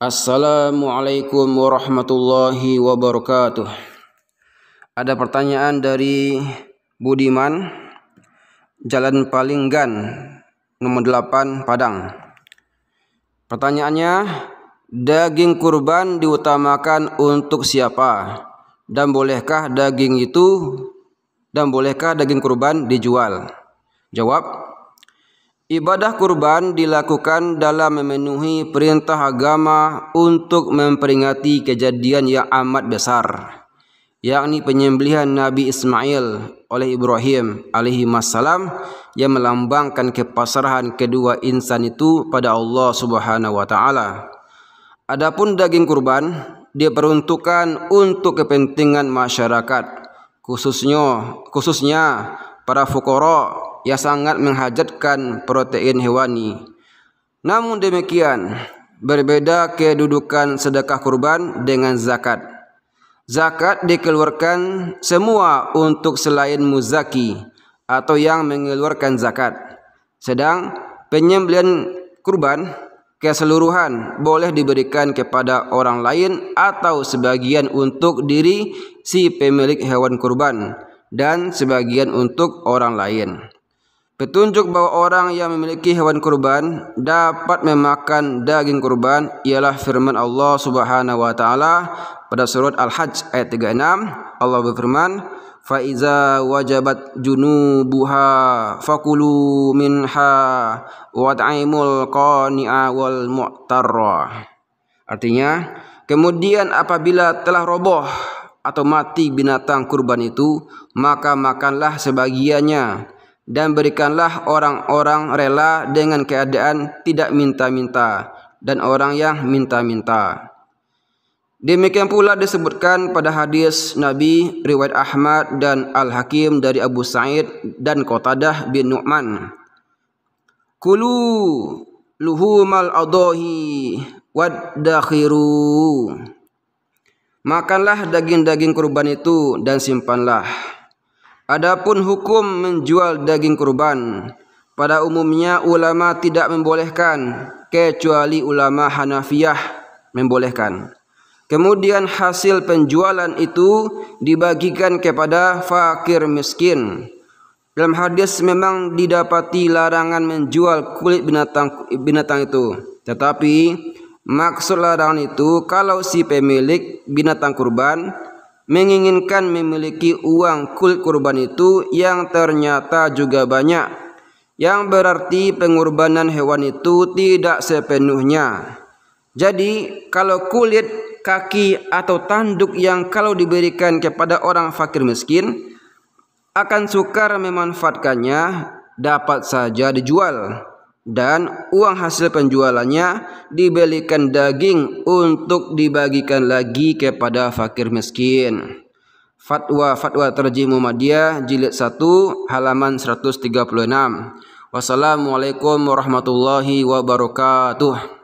Assalamualaikum warahmatullahi wabarakatuh. Ada pertanyaan dari Budiman Jalan Palinggan nomor 8 Padang. Pertanyaannya, daging kurban diutamakan untuk siapa? Dan bolehkah daging itu dan bolehkah daging kurban dijual? Jawab, Ibadah kurban dilakukan dalam memenuhi perintah agama untuk memperingati kejadian yang amat besar, yakni penyembelihan Nabi Ismail oleh Ibrahim alaihi masalam yang melambangkan kepasrahan kedua insan itu pada Allah Subhanahu wa taala. Adapun daging kurban diperuntukkan untuk kepentingan masyarakat, khususnya khususnya para fukara yang sangat menghajatkan protein hewani. Namun demikian, berbeda kedudukan sedekah kurban dengan zakat. Zakat dikeluarkan semua untuk selain muzaki atau yang mengeluarkan zakat. Sedang penyembelian kurban keseluruhan boleh diberikan kepada orang lain atau sebagian untuk diri si pemilik hewan kurban dan sebagian untuk orang lain. Petunjuk bahwa orang yang memiliki hewan kurban dapat memakan daging kurban ialah firman Allah Subhanahu wa taala pada surat Al-Hajj ayat 36. Allah berfirman, "Faiza wajabat junubuha fakulu minha wataimul qani'a wal mu'tarra." Artinya, kemudian apabila telah roboh atau mati binatang kurban itu, maka makanlah sebagiannya dan berikanlah orang-orang rela dengan keadaan tidak minta-minta dan orang yang minta-minta. Demikian pula disebutkan pada hadis Nabi riwayat Ahmad dan Al-Hakim dari Abu Sa'id dan Qatadah bin Nu'man. Kulu luhumal adahi waddakhiru. Makanlah daging-daging kurban itu dan simpanlah. Adapun hukum menjual daging kurban, pada umumnya ulama tidak membolehkan kecuali ulama Hanafiyah membolehkan. Kemudian hasil penjualan itu dibagikan kepada fakir miskin. Dalam hadis memang didapati larangan menjual kulit binatang binatang itu. Tetapi maksud larangan itu kalau si pemilik binatang kurban menginginkan memiliki uang kul kurban itu yang ternyata juga banyak yang berarti pengorbanan hewan itu tidak sepenuhnya. Jadi kalau kulit, kaki atau tanduk yang kalau diberikan kepada orang fakir miskin akan sukar memanfaatkannya dapat saja dijual dan uang hasil penjualannya dibelikan daging untuk dibagikan lagi kepada fakir miskin. Fatwa Fatwa Terjih Muhammadiyah jilid 1 halaman 136. Wassalamualaikum warahmatullahi wabarakatuh.